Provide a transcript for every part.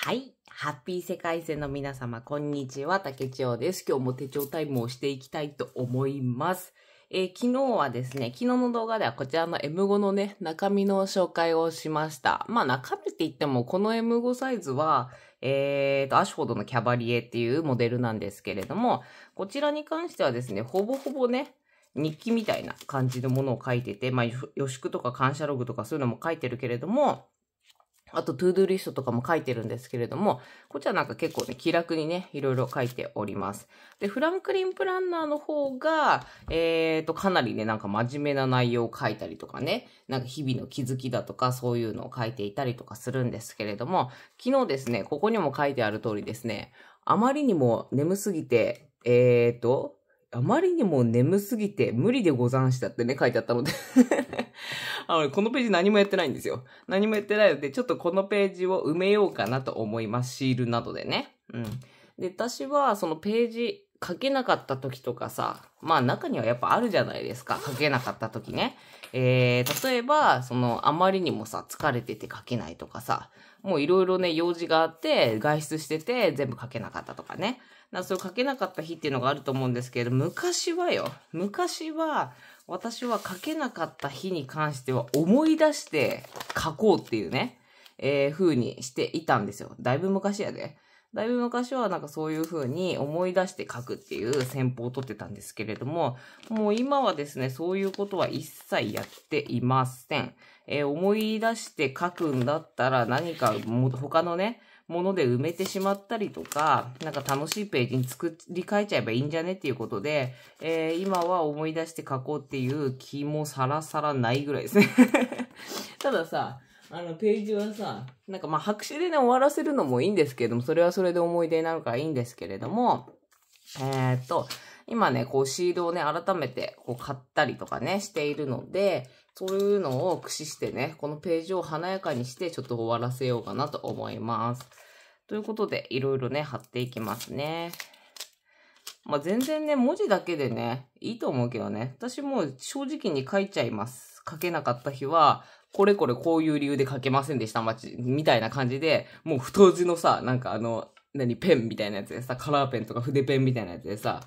はい。ハッピー世界線の皆様、こんにちは。竹千代です。今日も手帳タイムをしていきたいと思います。えー、昨日はですね、昨日の動画ではこちらの M5 のね、中身の紹介をしました。まあ中身って言っても、この M5 サイズは、えーと、アシュフォードのキャバリエっていうモデルなんですけれども、こちらに関してはですね、ほぼほぼね、日記みたいな感じのものを書いてて、まあ予祝とか感謝ログとかそういうのも書いてるけれども、あと、トゥードゥリストとかも書いてるんですけれども、こっちはなんか結構ね、気楽にね、いろいろ書いております。で、フランクリンプランナーの方が、えーと、かなりね、なんか真面目な内容を書いたりとかね、なんか日々の気づきだとか、そういうのを書いていたりとかするんですけれども、昨日ですね、ここにも書いてある通りですね、あまりにも眠すぎて、えーと、あまりにも眠すぎて無理でござんしたってね、書いてあったので あの、このページ何もやってないんですよ。何もやってないので、ちょっとこのページを埋めようかなと思います。シールなどでね。うん。で、私はそのページ書けなかった時とかさ、まあ中にはやっぱあるじゃないですか。書けなかった時ね。えー、例えば、そのあまりにもさ、疲れてて書けないとかさ、もういろいろね、用事があって、外出してて全部書けなかったとかね。なそれ書けなかった日っていうのがあると思うんですけれど、昔はよ、昔は、私は書けなかった日に関しては思い出して書こうっていうね、えー、風にしていたんですよ。だいぶ昔やで。だいぶ昔はなんかそういう風に思い出して書くっていう戦法をとってたんですけれども、もう今はですね、そういうことは一切やっていません。えー、思い出して書くんだったら何かも他のね、もので埋めてしまったりとか、なんか楽しいページに作り変えちゃえばいいんじゃねっていうことで、えー、今は思い出して書こうっていう気もさらさらないぐらいですね たださ、あのページはさ、なんかまあ白紙でね終わらせるのもいいんですけれども、それはそれで思い出になるからいいんですけれども、えー、っと、今ね、こうシールをね、改めてこう買ったりとかね、しているので、そういうのを駆使してね、このページを華やかにしてちょっと終わらせようかなと思います。ということで、いろいろね、貼っていきますね。まあ、全然ね、文字だけでね、いいと思うけどね。私もう正直に書いちゃいます。書けなかった日は、これこれこういう理由で書けませんでした、街、みたいな感じで、もう太字のさ、なんかあの、何、ペンみたいなやつでさ、カラーペンとか筆ペンみたいなやつでさ、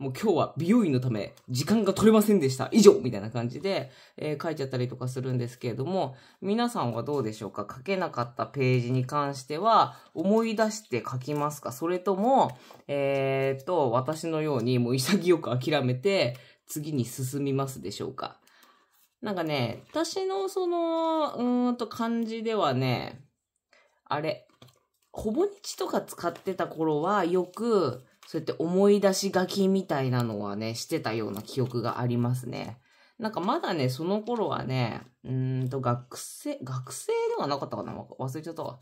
もう今日は美容院のため時間が取れませんでした。以上みたいな感じで、えー、書いちゃったりとかするんですけれども、皆さんはどうでしょうか書けなかったページに関しては思い出して書きますかそれとも、えー、っと、私のようにもう潔く諦めて次に進みますでしょうかなんかね、私のその、うーんと感じではね、あれ、ほぼ日とか使ってた頃はよく、そうやって思い出し書きみたいなのはね、してたような記憶がありますね。なんかまだね、その頃はね、うんと学生、学生ではなかったかな忘れちゃったわ。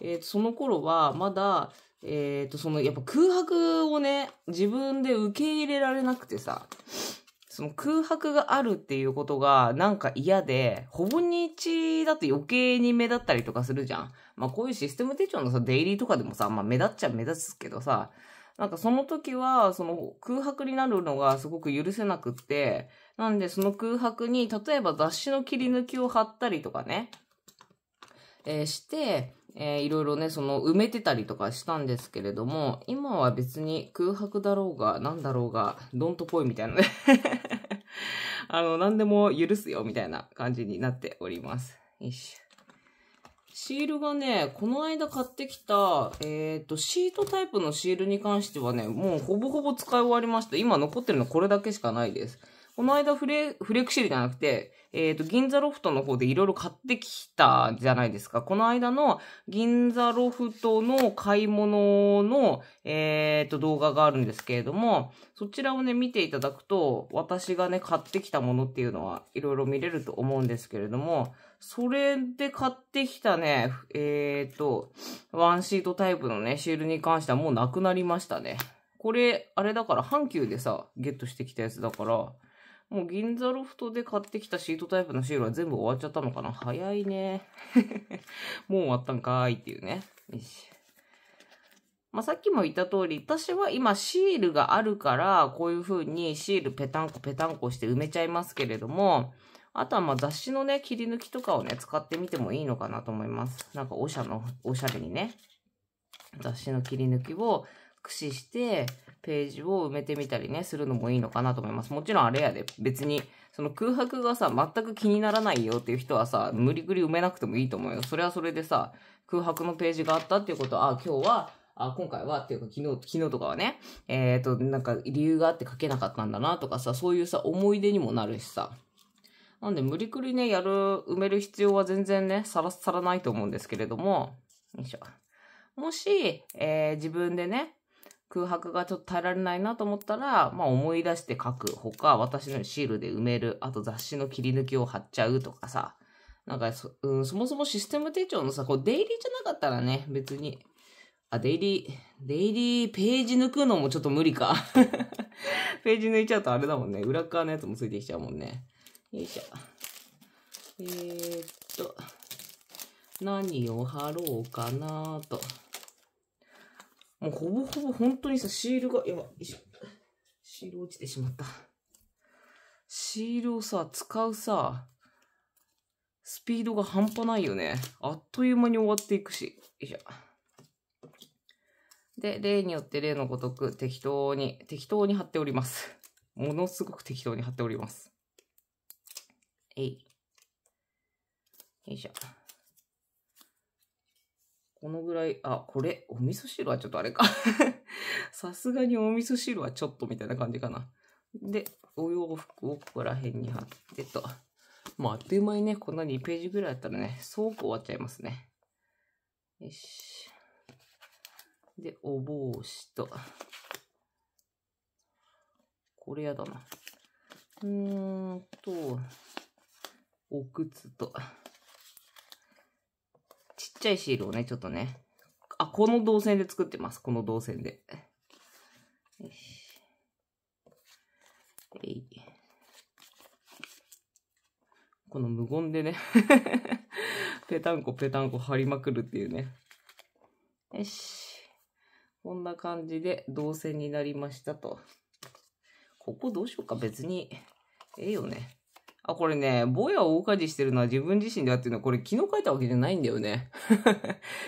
えー、その頃はまだ、えっ、ー、と、そのやっぱ空白をね、自分で受け入れられなくてさ、その空白があるっていうことがなんか嫌で、ほぼ日だと余計に目立ったりとかするじゃん。まあこういうシステム手帳のさ、デイリーとかでもさ、まあ目立っちゃ目立つけどさ、なんかその時は、その空白になるのがすごく許せなくって、なんでその空白に、例えば雑誌の切り抜きを貼ったりとかね、えー、して、えー、いろいろね、その埋めてたりとかしたんですけれども、今は別に空白だろうが、なんだろうが、どんとこいみたいなね あの、何でも許すよみたいな感じになっております。よいし。ょ。シールがね、この間買ってきた、えっ、ー、と、シートタイプのシールに関してはね、もうほぼほぼ使い終わりました。今残ってるのこれだけしかないです。この間フレ、フレクシルじゃなくて、えっ、ー、と、銀座ロフトの方でいろいろ買ってきたじゃないですか。この間の銀座ロフトの買い物の、えっ、ー、と、動画があるんですけれども、そちらをね、見ていただくと、私がね、買ってきたものっていうのはいろいろ見れると思うんですけれども、それで買ってきたね、えっ、ー、と、ワンシートタイプのね、シールに関してはもうなくなりましたね。これ、あれだから、阪急でさ、ゲットしてきたやつだから、もう銀座ロフトで買ってきたシートタイプのシールは全部終わっちゃったのかな早いね。もう終わったんかーいっていうね。よし。まあ、さっきも言った通り、私は今シールがあるから、こういう風にシールペタンコペタンコして埋めちゃいますけれども、あとはまあ雑誌のね、切り抜きとかをね、使ってみてもいいのかなと思います。なんかおしゃの、おしゃれにね、雑誌の切り抜きを駆使して、ページを埋めてみたりね、するのもいいのかなと思います。もちろんあれやで、別に、その空白がさ、全く気にならないよっていう人はさ、無理くり埋めなくてもいいと思うよ。それはそれでさ、空白のページがあったっていうことは、あ、今日は、あ、今回はっていうか昨日、昨日とかはね、えっ、ー、と、なんか理由があって書けなかったんだなとかさ、そういうさ、思い出にもなるしさ。なんで無理くりね、やる、埋める必要は全然ね、さらさらないと思うんですけれども、よいしょ。もし、えー、自分でね、空白がちょっと耐えられないなと思ったら、まあ思い出して書く。ほか、私のシールで埋める。あと雑誌の切り抜きを貼っちゃうとかさ。なんかそ、うん、そもそもシステム手帳のさ、こうデイリーじゃなかったらね、別に。あ、デイリー、デイリーページ抜くのもちょっと無理か。ページ抜いちゃうとあれだもんね。裏側のやつもついてきちゃうもんね。よいしょ。えー、っと、何を貼ろうかなと。もうほぼほぼ本当にさ、シールが、やばい、シール落ちてしまった。シールをさ、使うさ、スピードが半端ないよね。あっという間に終わっていくし。よいしょ。で、例によって例のごとく適当に、適当に貼っております。ものすごく適当に貼っております。えい。よいしょ。このぐらい、あ、これ、お味噌汁はちょっとあれか さすがにお味噌汁はちょっとみたいな感じかな。で、お洋服をここら辺に貼ってと。まあ、あっという間にね、こんな2ページぐらいだったらね、倉庫終わっちゃいますね。よし。で、お帽子と。これやだな。うーんと、お靴と、ちっちゃいシールをね、ちょっとね、あ、この動線で作ってます。この動線で。よし。えい。この無言でね ぺたんこぺたんこ貼りまくるっていうね。よし。こんな感じで動線になりましたと。ここどうしようか別に。ええよね。あ、これね、ぼやを大火事してるのは自分自身であっていうのは、これ昨日書いたわけじゃないんだよね。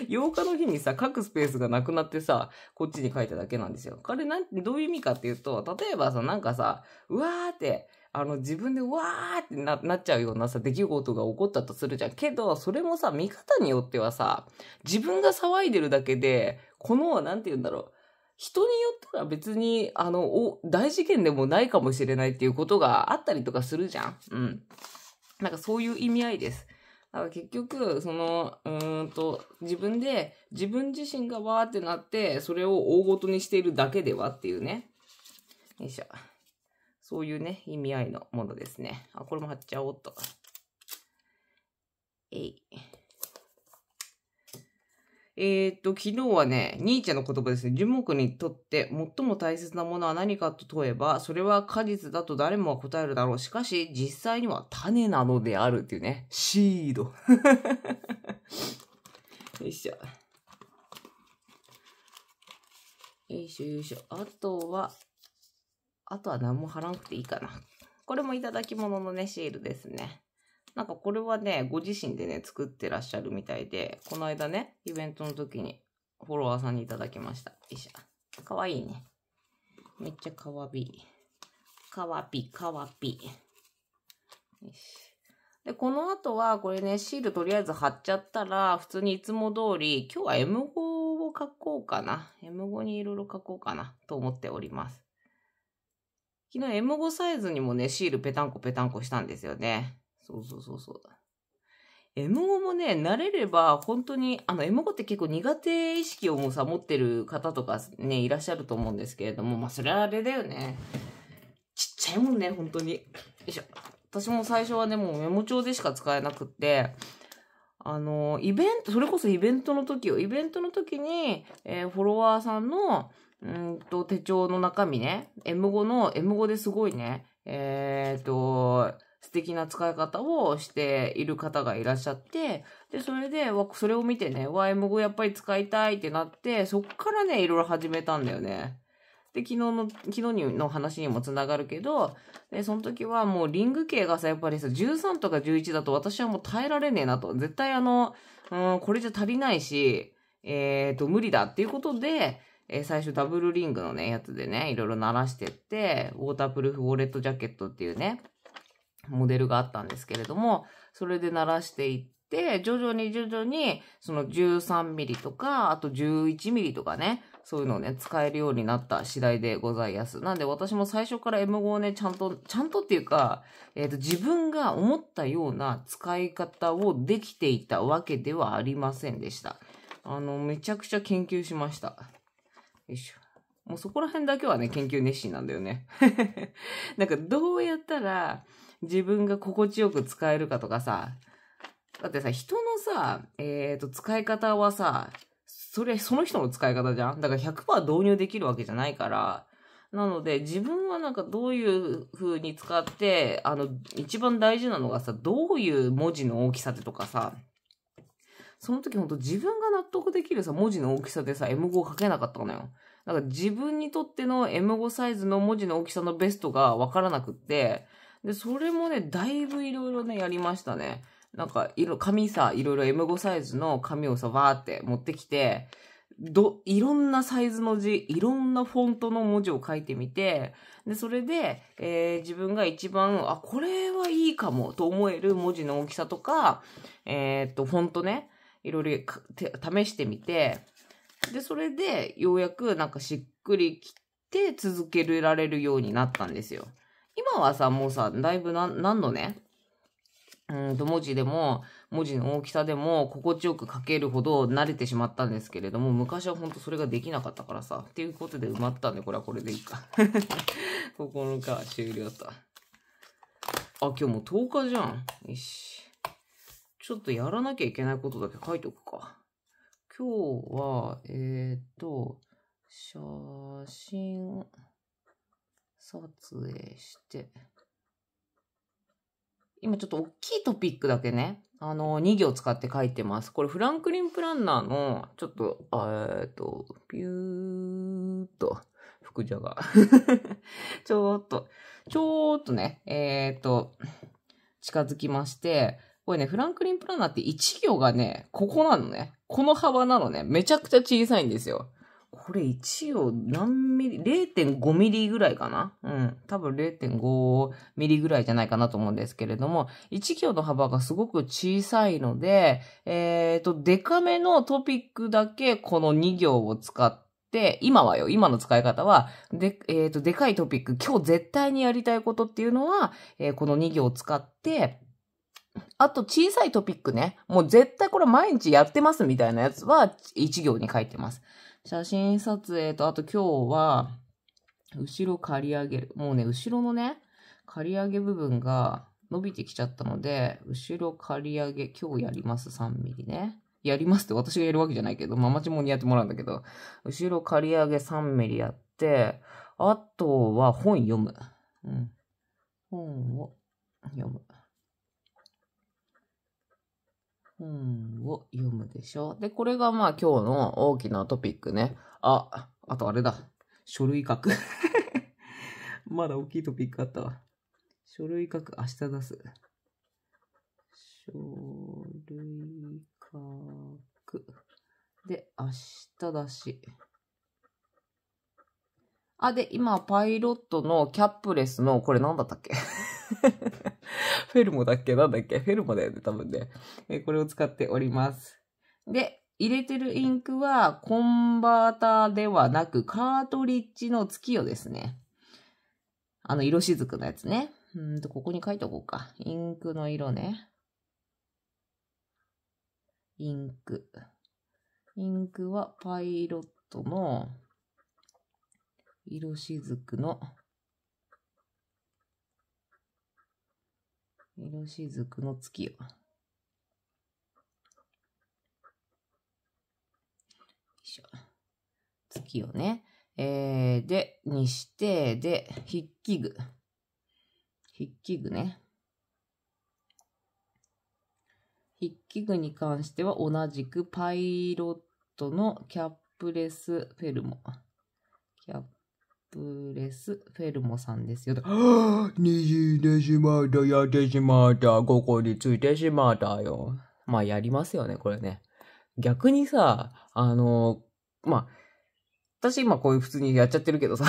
8 日の日にさ、書くスペースがなくなってさ、こっちに書いただけなんですよ。これなん、どういう意味かっていうと、例えばさ、なんかさ、うわーって、あの、自分でわーってな、なっちゃうようなさ、出来事が起こったとするじゃん。けど、それもさ、見方によってはさ、自分が騒いでるだけで、この、なんて言うんだろう。人によったら別に、あの、お、大事件でもないかもしれないっていうことがあったりとかするじゃん。うん。なんかそういう意味合いです。だから結局、その、うんと、自分で、自分自身がわーってなって、それを大ごとにしているだけではっていうね。よいしょ。そういうね、意味合いのものですね。あ、これも貼っちゃおうっと。えい。えー、っと、昨日はね、ニーチェの言葉ですね、樹木にとって最も大切なものは何かと問えば、それは果実だと誰もは答えるだろう。しかし、実際には種なのであるっていうね、シード。よいしょ。よいしょ、よいしょ。あとは、あとは何も貼らなくていいかな。これもいただき物のね、シールですね。なんかこれはね、ご自身でね、作ってらっしゃるみたいで、この間ね、イベントの時にフォロワーさんにいただきました。よいしょ。かわいいね。めっちゃかわびい。かわぴ、かわぴ。よし。で、この後は、これね、シールとりあえず貼っちゃったら、普通にいつも通り、今日は M5 を書こうかな。M5 にいろいろ書こうかな、と思っております。昨日 M5 サイズにもね、シールペタンコペタンコしたんですよね。そうそうそうそう。エモ語もね、慣れれば本当に、あの、エモって結構苦手意識をもうさ、持ってる方とかね、いらっしゃると思うんですけれども、まあ、それはあれだよね。ちっちゃいもんね、本当に。よいしょ。私も最初はね、もうメモ帳でしか使えなくって、あの、イベント、それこそイベントの時を、イベントの時に、えー、フォロワーさんの、うんと、手帳の中身ね、M5 の、M5 ですごいね、えー、っと、素敵な使い方をしている方がいらっしゃって、で、それで、それを見てね、わ、M5 やっぱり使いたいってなって、そっからね、いろいろ始めたんだよね。で、昨日の、昨日の話にもつながるけど、で、その時はもうリング系がさ、やっぱりさ、13とか11だと私はもう耐えられねえなと。絶対あの、うん、これじゃ足りないし、えっ、と、無理だっていうことで、えー、最初ダブルリングのね、やつでね、いろいろ鳴らしてって、ウォータープルーフウォレットジャケットっていうね、モデルがあったんですけれども、それで鳴らしていって、徐々に徐々に、その13ミリとか、あと11ミリとかね、そういうのをね、使えるようになった次第でございます。なんで私も最初から M5 をね、ちゃんと、ちゃんとっていうか、えっ、ー、と、自分が思ったような使い方をできていたわけではありませんでした。あの、めちゃくちゃ研究しました。よいしょ。もうそこら辺だけはね、研究熱心なんだよね。なんかどうやったら、自分が心地よく使えるかとかさ、だってさ、人のさ、えっ、ー、と、使い方はさ、それ、その人の使い方じゃんだから100%導入できるわけじゃないから、なので、自分はなんかどういう風に使って、あの、一番大事なのがさ、どういう文字の大きさでとかさ、その時ほんと自分が納得できるさ、文字の大きさでさ、M5 を書けなかったのよ。だから自分にとっての M5 サイズの文字の大きさのベストがわからなくって、で、それもね、だいぶいろいろね、やりましたね。なんか、ろ、紙さ、いろいろ M5 サイズの紙をさ、わーって持ってきて、ど、いろんなサイズの字、いろんなフォントの文字を書いてみて、で、それで、えー、自分が一番、あ、これはいいかもと思える文字の大きさとか、えー、っと、フォントね、いろいろ試してみて、で、それで、ようやくなんかしっくりきて続けられるようになったんですよ。今はさ、もうさ、だいぶ何度ね、うんと、文字でも、文字の大きさでも、心地よく書けるほど慣れてしまったんですけれども、昔はほんとそれができなかったからさ、っていうことで埋まったんで、これはこれでいいか。9 日終了と。あ、今日もう10日じゃん。よし。ちょっとやらなきゃいけないことだけ書いとくか。今日は、えっ、と、写真、撮影して、今ちょっと大きいトピックだけね、あの、2行使って書いてます。これ、フランクリン・プランナーの、ちょっと、えっと、ピューっと、複じゃが。ちょっと、ちょっとね、えー、っと、近づきまして、これね、フランクリン・プランナーって1行がね、ここなのね。この幅なのね。めちゃくちゃ小さいんですよ。これ1応何ミリ、0.5ミリぐらいかなうん。多分0.5ミリぐらいじゃないかなと思うんですけれども、1行の幅がすごく小さいので、えっ、ー、と、デカめのトピックだけこの2行を使って、今はよ、今の使い方は、で、えっ、ー、と、でかいトピック、今日絶対にやりたいことっていうのは、えー、この2行を使って、あと小さいトピックね、もう絶対これ毎日やってますみたいなやつは1行に書いてます。写真撮影と、あと今日は、後ろ刈り上げる。もうね、後ろのね、刈り上げ部分が伸びてきちゃったので、後ろ刈り上げ、今日やります、3ミリね。やりますって私がやるわけじゃないけど、ママチモにやってもらうんだけど、後ろ刈り上げ3ミリやって、あとは本読む。うん。本を読む。本を読むでしょ。で、これがまあ今日の大きなトピックね。あ、あとあれだ。書類書く。まだ大きいトピックあったわ。書類書く、明日出す。書類書く。で、明日だし。あ、で、今、パイロットのキャップレスの、これ何だったっけ フェルモだっけなんだっけフェルモだよね、多分ね。えー、これを使っております。で、入れてるインクはコンバーターではなくカートリッジの月をですね。あの、色しずくのやつね。うんと、ここに書いておこうか。インクの色ね。インク。インクはパイロットの色しずくの色しずくの月よ。月をね。えー、で、にして、で、筆記具。筆記具ね。筆記具に関しては同じくパイロットのキャップレスフェルモ。キャップレス、フェルモさんですよ。にじんでしまった、やってしまった、ここについてしまったよ。まあ、やりますよね、これね。逆にさ、あの、まあ、私今こういう普通にやっちゃってるけどさ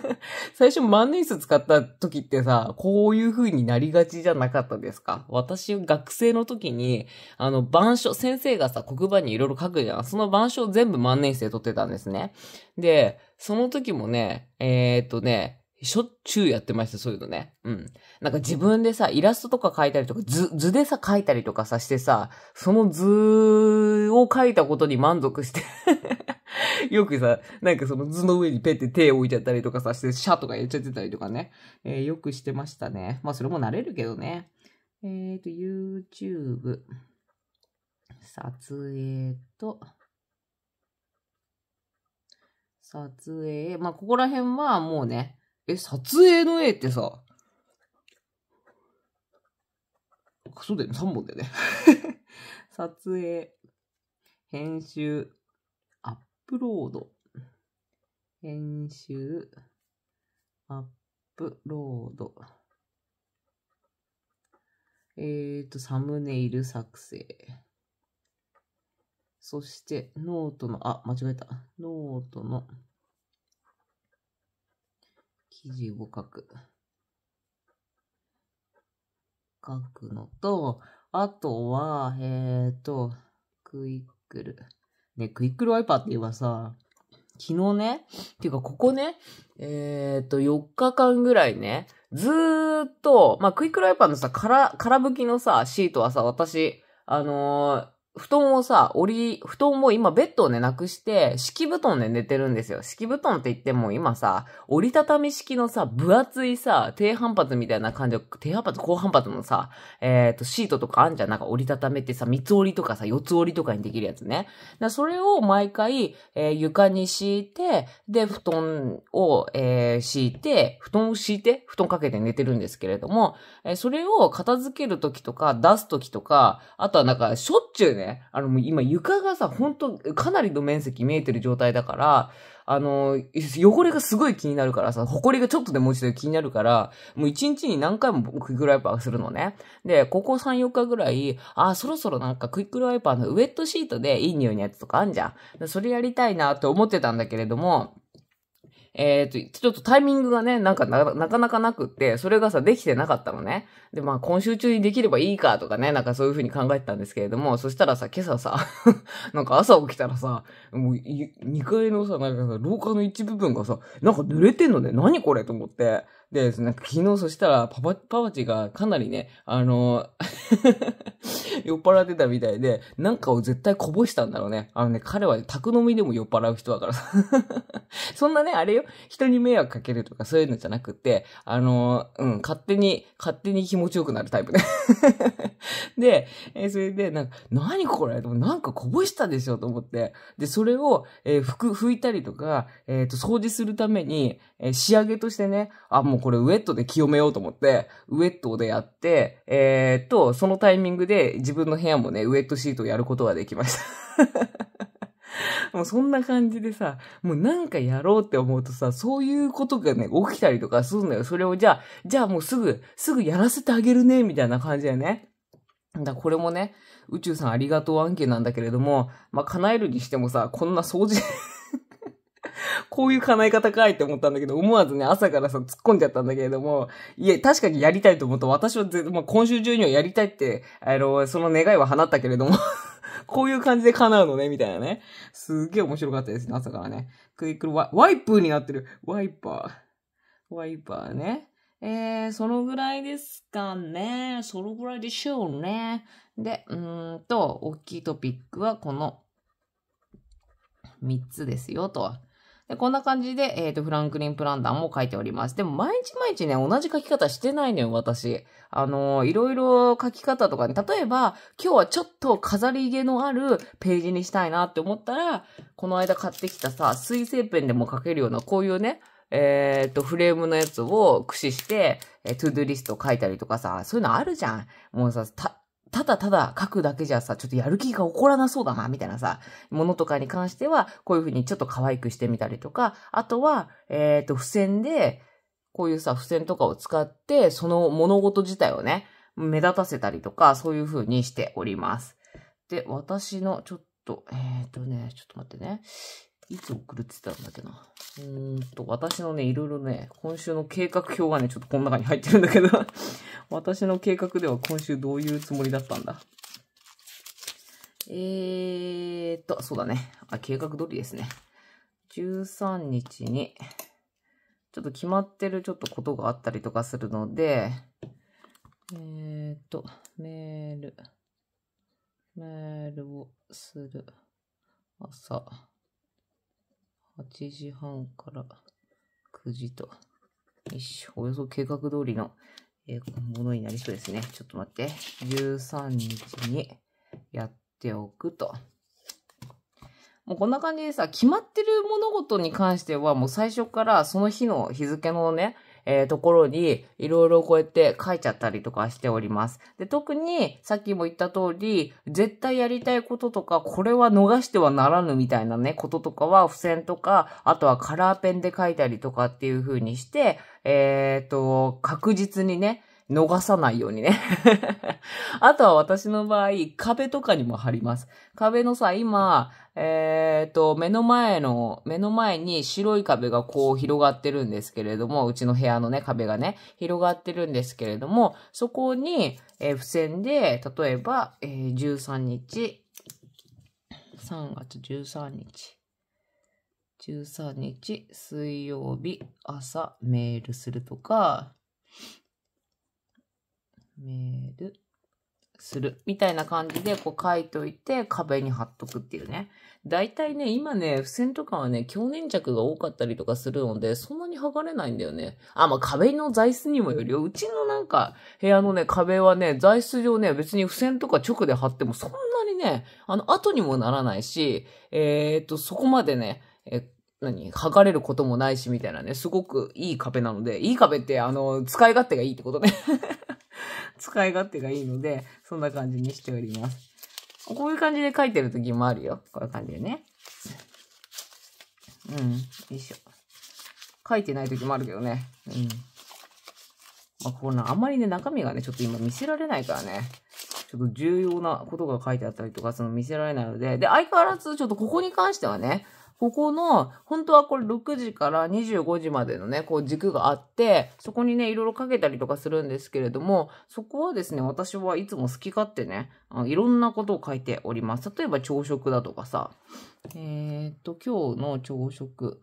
最初万年筆使った時ってさ、こういう風になりがちじゃなかったですか私学生の時に、あの、板書、先生がさ、黒板にいろいろ書くじゃん。その板書を全部万年筆で撮ってたんですね。で、その時もね、えー、っとね、しょっちゅうやってました、そういうのね。うん。なんか自分でさ、イラストとか描いたりとか、図、図でさ、描いたりとかさしてさ、その図を描いたことに満足して よくさ、なんかその図の上にペって手を置いちゃったりとかさして、シャとかやっちゃってたりとかね。えー、よくしてましたね。まあそれも慣れるけどね。えーと、YouTube。撮影と、撮影。まあここら辺はもうね、え、撮影の絵ってさ、そうだよね、3本だよね 撮影、編集、プロード、編集、アップロード、えっ、ー、と、サムネイル作成。そして、ノートの、あ、間違えた。ノートの記事を書く。書くのと、あとは、えっ、ー、と、クイックル。ね、クイックルワイパーって言えばさ、昨日ね、っていうかここね、えー、っと、4日間ぐらいね、ずーっと、まあ、クイックルワイパーのさ、から、から拭きのさ、シートはさ、私、あのー布団をさ、折り、布団も今ベッドをね、なくして、敷布団で寝てるんですよ。敷布団って言っても今さ、折りたたみ式のさ、分厚いさ、低反発みたいな感じで、低反発、高反発のさ、えっ、ー、と、シートとかあんじゃん。なんか折りたためてさ、三つ折りとかさ、四つ折りとかにできるやつね。だそれを毎回、えー、床に敷いて、で、布団を、えー、敷いて、布団を敷いて、布団かけて寝てるんですけれども、えー、それを片付けるときとか、出すときとか、あとはなんか、しょっちゅうね、ね、あの、もう今床がさ、ほんとかなりの面積見えてる状態だから、あの、汚れがすごい気になるからさ、埃がちょっとでも落ちて気になるから、もう一日に何回もクイックルワイパーするのね。で、ここ3、4日ぐらい、あ、そろそろなんかクイックルワイパーのウェットシートでいい匂いのやつとかあんじゃん。それやりたいなって思ってたんだけれども、えー、っと、ちょっとタイミングがね、なんかななかなかなくって、それがさ、できてなかったのね。で、まあ、今週中にできればいいかとかね、なんかそういう風に考えてたんですけれども、そしたらさ、今朝さ、なんか朝起きたらさ、もう、2階のさ、なんかさ、廊下の一部分がさ、なんか濡れてんのね、何これと思って。で、なんか昨日そしたらパパ、パパチがかなりね、あの 酔っ払ってたみたいで、なんかを絶対こぼしたんだろうね。あのね、彼は宅飲みでも酔っ払う人だからさ そんなね、あれよ、人に迷惑かけるとかそういうのじゃなくて、あの、うん、勝手に、勝手に気持ちよくなるタイプね で、えそれで、なんか、何これなんかこぼしたでしょと思って。で、それを、えー、拭く、拭いたりとか、えっ、ー、と、掃除するために、えー、仕上げとしてね、あ、もうもうこれウェットで清めようと思って、ウェットでやって、えー、っと、そのタイミングで自分の部屋もね、ウェットシートをやることができました。もうそんな感じでさ、もうなんかやろうって思うとさ、そういうことがね、起きたりとかするのよ。それをじゃあ、じゃあもうすぐ、すぐやらせてあげるね、みたいな感じだよね。だこれもね、宇宙さんありがとう案件なんだけれども、まあ、叶えるにしてもさ、こんな掃除こういう叶え方かいって思ったんだけど、思わずね、朝からさ、突っ込んじゃったんだけれども、いえ、確かにやりたいと思った。私はまあ、今週中にはやりたいって、あの、その願いは放ったけれども こういう感じで叶うのね、みたいなね。すっげえ面白かったですね、朝からね。クイックルワ、ワイプになってる。ワイパー。ワイパーね。えー、そのぐらいですかね。そのぐらいでしょうね。で、うんと、大きいトピックはこの3つですよ、とは。で、こんな感じで、えっ、ー、と、フランクリン・プランダーも書いております。でも、毎日毎日ね、同じ書き方してないのよ、私。あのー、いろいろ書き方とかね、例えば、今日はちょっと飾り毛のあるページにしたいなって思ったら、この間買ってきたさ、水性ペンでも書けるような、こういうね、えっ、ー、と、フレームのやつを駆使して、えー、トゥードゥリスト書いたりとかさ、そういうのあるじゃん。もうさ、た、ただただ書くだけじゃさ、ちょっとやる気が起こらなそうだな、みたいなさ、ものとかに関しては、こういうふうにちょっと可愛くしてみたりとか、あとは、えっ、ー、と、付箋で、こういうさ、付箋とかを使って、その物事自体をね、目立たせたりとか、そういうふうにしております。で、私のちょっと、えっ、ー、とね、ちょっと待ってね。いつ送るって言ってたんだっけな。うーんと、私のね、いろいろね、今週の計画表がね、ちょっとこの中に入ってるんだけど 私の計画では今週どういうつもりだったんだ。えーっと、そうだね。あ、計画通りですね。13日に、ちょっと決まってるちょっとことがあったりとかするので、えーっと、メール、メールをする朝。8時半から9時と。よし、およそ計画通りの、えー、ものになりそうですね。ちょっと待って。13日にやっておくと。もうこんな感じでさ、決まってる物事に関してはもう最初からその日の日付のね、えー、ところに、いろいろこうやって書いちゃったりとかしております。で、特に、さっきも言った通り、絶対やりたいこととか、これは逃してはならぬみたいなね、こととかは、付箋とか、あとはカラーペンで書いたりとかっていう風にして、えっ、と、確実にね、逃さないようにね あとは私の場合、壁とかにも貼ります。壁のさ、今、えっ、と、目の前の、目の前に白い壁がこう広がってるんですけれども、うちの部屋のね、壁がね、広がってるんですけれども、そこに、えー、付箋で、例えば、えー、13日、3月13日。13日水曜日朝メールするとか、メするみたいな感じでこう書いといて壁に貼っとくっていうね。大体ね、今ね、付箋とかはね、強粘着が多かったりとかするので、そんなに剥がれないんだよね。あ、まあ、壁の材質にもよるよ。うちのなんか部屋のね、壁はね、材質上ね、別に付箋とか直で貼ってもそんなにね、あの、後にもならないし、えー、っと、そこまでね、え何剥がれることもないしみたいなね、すごくいい壁なので、いい壁ってあの、使い勝手がいいってことね。使い勝手がいいので、そんな感じにしております。こういう感じで書いてる時もあるよ。こういう感じでね。うん。よいしょ。書いてない時もあるけどね。うん。まあ、こんな、あんまりね、中身がね、ちょっと今見せられないからね。ちょっと重要なことが書いてあったりとか、その見せられないので。で、相変わらず、ちょっとここに関してはね、ここの、本当はこれ6時から25時までのね、こう軸があって、そこにね、いろいろかけたりとかするんですけれども、そこはですね、私はいつも好き勝手ね、いろんなことを書いております。例えば朝食だとかさ、えー、っと、今日の朝食。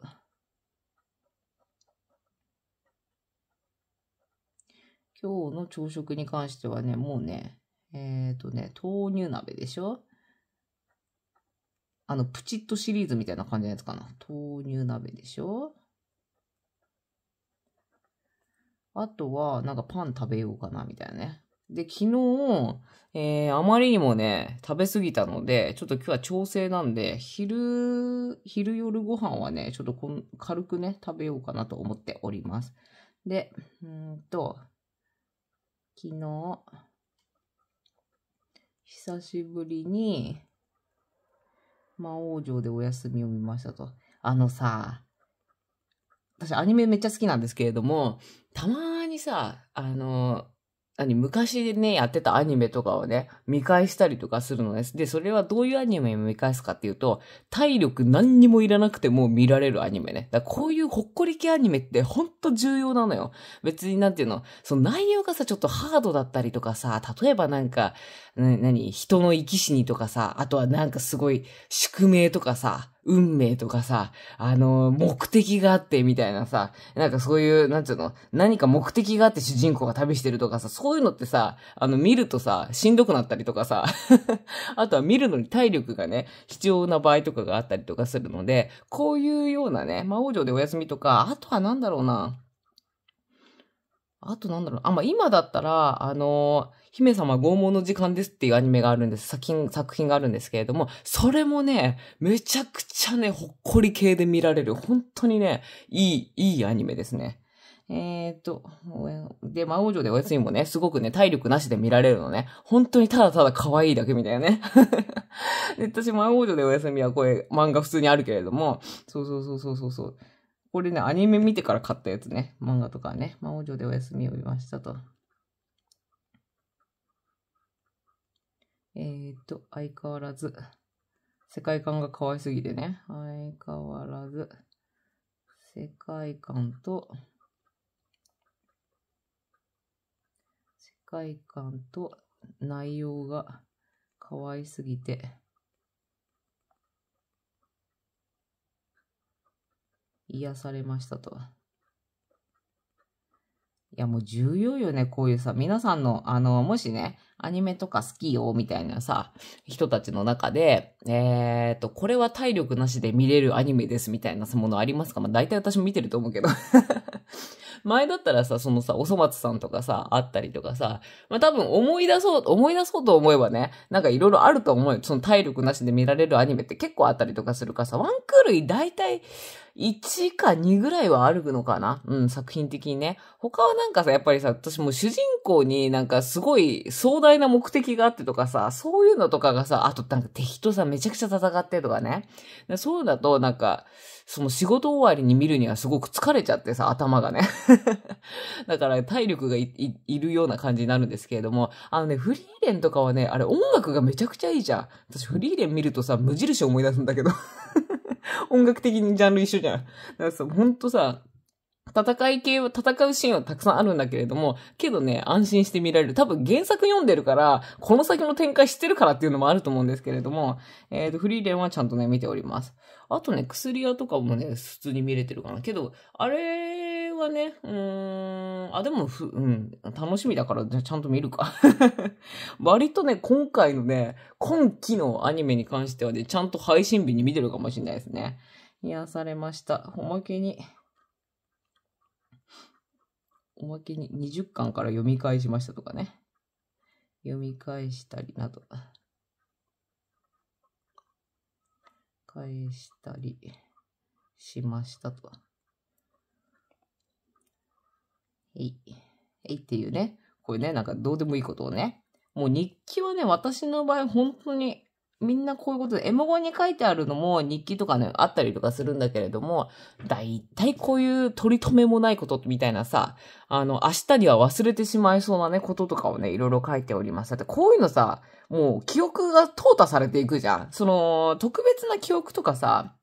今日の朝食に関してはね、もうね、えっ、とね、豆乳鍋でしょあの、プチッとシリーズみたいな感じのやつかな。豆乳鍋でしょあとは、なんかパン食べようかな、みたいなね。で、昨日、えー、あまりにもね、食べ過ぎたので、ちょっと今日は調整なんで、昼、昼夜ご飯はね、ちょっとこん軽くね、食べようかなと思っております。で、うんと、昨日、久しぶりに、魔王城でお休みを見ましたと。あのさ、私アニメめっちゃ好きなんですけれども、たまにさ、あの、何、昔ね、やってたアニメとかをね、見返したりとかするのです。で、それはどういうアニメを見返すかっていうと、体力何にもいらなくても見られるアニメね。だこういうほっこり系アニメってほんと重要なのよ。別になんていうの、その内容がさ、ちょっとハードだったりとかさ、例えばなんか、何、人の生き死にとかさ、あとはなんかすごい宿命とかさ、運命とかさ、あのー、目的があってみたいなさ、なんかそういう、なんいうの、何か目的があって主人公が旅してるとかさ、そういうのってさ、あの、見るとさ、しんどくなったりとかさ、あとは見るのに体力がね、必要な場合とかがあったりとかするので、こういうようなね、魔王城でお休みとか、あとはなんだろうな、あとなんだろう。あ、まあ、今だったら、あのー、姫様拷問の時間ですっていうアニメがあるんです。作品、作品があるんですけれども、それもね、めちゃくちゃね、ほっこり系で見られる。本当にね、いい、いいアニメですね。えー、っと、で、魔王女でおやすみもね、すごくね、体力なしで見られるのね。本当にただただ可愛いだけみたいなね。私、魔王女でおやすみはこれ、漫画普通にあるけれども、そうそうそうそうそうそう。これね、アニメ見てから買ったやつね。漫画とかね。魔王女でお休みを見ましたと。えっ、と、相変わらず、世界観が可愛すぎてね。相変わらず、世界観と、世界観と内容が可愛すぎて、癒されましたと。いや、もう重要よね、こういうさ、皆さんの、あの、もしね、アニメとか好きよ、みたいなさ、人たちの中で、えー、っと、これは体力なしで見れるアニメです、みたいなものありますかまあ、大体私も見てると思うけど。前だったらさ、そのさ、おそ松さんとかさ、あったりとかさ、まあ、多分思い出そう、思い出そうと思えばね、なんかいろいろあると思うよ。その体力なしで見られるアニメって結構あったりとかするからさ、ワンクール大体、1か2ぐらいはあるのかなうん、作品的にね。他はなんかさ、やっぱりさ、私も主人公になんかすごい壮大な目的があってとかさ、そういうのとかがさ、あとなんか敵とさ、めちゃくちゃ戦ってとかね。そうだと、なんか、その仕事終わりに見るにはすごく疲れちゃってさ、頭がね。だから体力がいるような感じになるんですけれども、あのね、フリーレンとかはね、あれ音楽がめちゃくちゃいいじゃん。私フリーレン見るとさ、無印思い出すんだけど 音楽的にジャンル一緒じゃん。だからさ、ほんとさ、戦い系は、戦うシーンはたくさんあるんだけれども、けどね、安心して見られる。多分原作読んでるから、この先の展開知ってるからっていうのもあると思うんですけれども、えっ、ー、と、フリーレンはちゃんとね、見ております。あとね、薬屋とかもね、普通に見れてるかな。けど、あれはね、うーん、あ、でもふ、うん、楽しみだから、じゃちゃんと見るか 割とね、今回のね、今期のアニメに関してはね、ちゃんと配信日に見てるかもしれないですね。癒されました。おまけに、おまけに20巻から読み返しましたとかね。読み返したりなど。返したりしましたと。えい、えいっていうね、これね、なんかどうでもいいことをね。もう日記はね、私の場合本当にみんなこういうことで、エモ語に書いてあるのも日記とかね、あったりとかするんだけれども、だいたいこういう取り留めもないことみたいなさ、あの、明日には忘れてしまいそうなね、こととかをね、いろいろ書いております。だってこういうのさ、もう記憶が淘汰されていくじゃん。その、特別な記憶とかさ、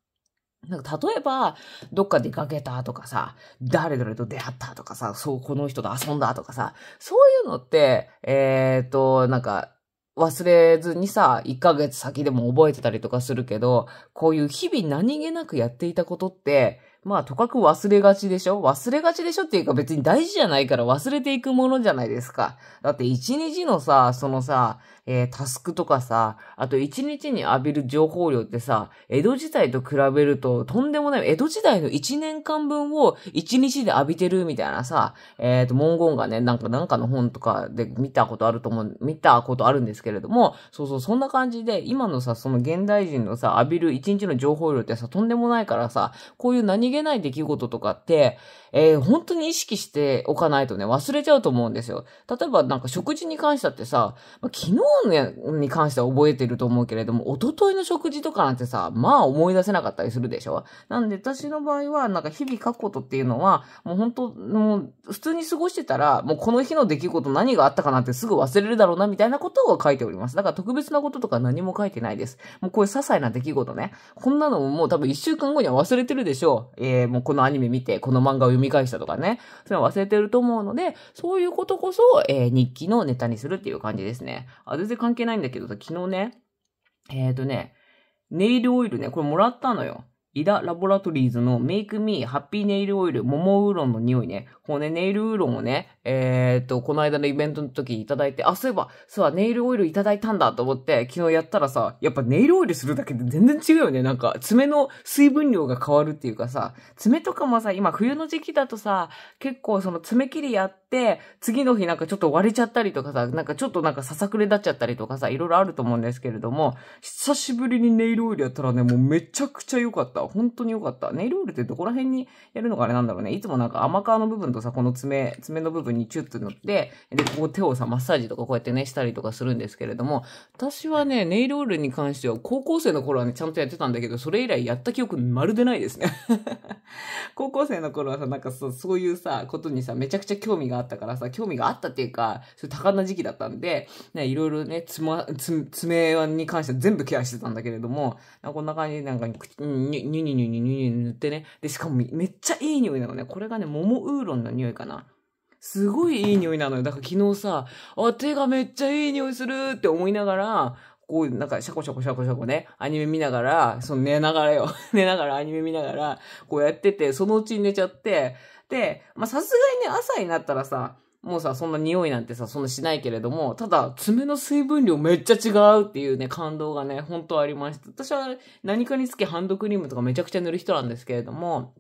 なんか例えば、どっか出かけたとかさ、誰々と出会ったとかさ、そう、この人と遊んだとかさ、そういうのって、えっ、と、なんか、忘れずにさ、1ヶ月先でも覚えてたりとかするけど、こういう日々何気なくやっていたことって、まあ、とかく忘れがちでしょ忘れがちでしょっていうか別に大事じゃないから忘れていくものじゃないですか。だって一日のさ、そのさ、えー、タスクとかさ、あと1日に浴びる情報量ってさ、江戸時代と比べるととんでもない、江戸時代の1年間分を1日で浴びてるみたいなさ、えっ、ー、と、文言がね、なんか、なんかの本とかで見たことあると思う、見たことあるんですけれども、そうそう、そんな感じで、今のさ、その現代人のさ、浴びる1日の情報量ってさ、とんでもないからさ、こういう何気ない出来事とかって、えー、本当に意識しておかないとね、忘れちゃうと思うんですよ。例えばなんか食事に関してだってさ、ま昨日ンに関しては覚えてると思うけれども、一昨日の食事とかなんてさ、まあ思い出せなかったりするでしょなんで私の場合は、なんか日々書くことっていうのは、もう本当、もう普通に過ごしてたら、もうこの日の出来事何があったかなってすぐ忘れるだろうなみたいなことを書いております。だから特別なこととか何も書いてないです。もうこういう些細な出来事ね。こんなのももう多分一週間後には忘れてるでしょう。えー、もうこのアニメ見て、この漫画を読み返したとかね。それは忘れてると思うので、そういうことこそ、えー、日記のネタにするっていう感じですね。あ全然関係ないんだけどさ、昨日ね、えっ、ー、とね、ネイルオイルね、これもらったのよ。イダラボラトリーズのメイクミーハッピーネイルオイル桃ウーロンの匂いね。こうね、ネイルウーロンをね、えー、っと、この間のイベントの時いただいて、あ、そういえば、そうはネイルオイルいただいたんだと思って、昨日やったらさ、やっぱネイルオイルするだけで全然違うよね。なんか、爪の水分量が変わるっていうかさ、爪とかもさ、今冬の時期だとさ、結構その爪切りやって、って、次の日なんかちょっと割れちゃったりとかさ、なんかちょっとなんかささくれ立っちゃったりとかさ、いろいろあると思うんですけれども、久しぶりにネイルオイルやったらね、もうめちゃくちゃ良かった。本当に良かった。ネイルオイルってどこら辺にやるのかあれなんだろうね。いつもなんか甘皮の部分とさ、この爪、爪の部分にチュッと塗って、で、こう手をさ、マッサージとかこうやってね、したりとかするんですけれども、私はね、ネイルオイルに関しては高校生の頃はね、ちゃんとやってたんだけど、それ以来やった記憶まるでないですね 高校生の頃はさ、なんかそう、そういうさ、ことにさ、めちゃくちゃ興味ががあったからさ、興味があったっていうか、そう多感な時期だったんで、ね、いろいろね、つま、つ、爪に関しては全部ケアしてたんだけれども、なこんな感じでなんかに、に、にににににに塗ってね。で、しかもめっちゃいい匂いなのね。これがね、桃ウーロンの匂いかな。すごいいい匂いなのよ。だから昨日さ、あ、手がめっちゃいい匂いするって思いながら、こう、なんか、シャコシャコシャコシャコね、アニメ見ながら、その寝ながらよ。寝ながらアニメ見ながら、こうやってて、そのうちに寝ちゃって、で、まあさすがにね、朝になったらさ、もうさ、そんな匂いなんてさ、そんなしないけれども、ただ、爪の水分量めっちゃ違うっていうね、感動がね、本当ありました。私は何かにつきハンドクリームとかめちゃくちゃ塗る人なんですけれども、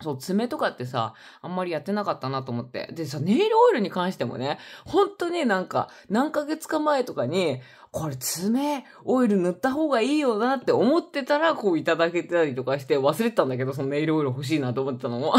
そう、爪とかってさ、あんまりやってなかったなと思って。でさ、ネイルオイルに関してもね、本当になんか、何ヶ月か前とかに、これ爪、オイル塗った方がいいよなって思ってたら、こういただけたりとかして、忘れてたんだけど、そのネイルオイル欲しいなと思ってたのも。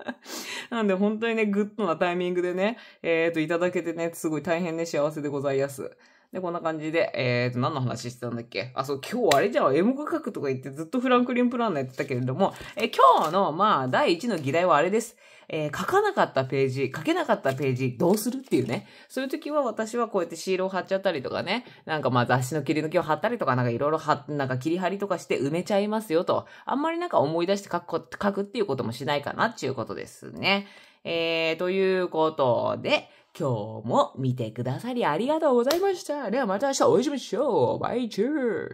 なんで本当にね、グッドなタイミングでね、えっ、ー、と、いただけてね、すごい大変ね、幸せでございます。で、こんな感じで、えーと、何の話してたんだっけあ、そう、今日あれじゃん、絵モ画くとか言ってずっとフランクリン・プランナーやってたけれども、えー、今日の、まあ、第1の議題はあれです。えー、書かなかったページ、書けなかったページ、どうするっていうね。そういう時は私はこうやってシールを貼っちゃったりとかね、なんかまあ雑誌の切り抜きを貼ったりとか、なんかいろいろ貼、なんか切り貼りとかして埋めちゃいますよと。あんまりなんか思い出して書く、書くっていうこともしないかなっていうことですね。えー、ということで、今日も見てくださりありがとうございました。ではまた明日お会いしましょう。バイチュー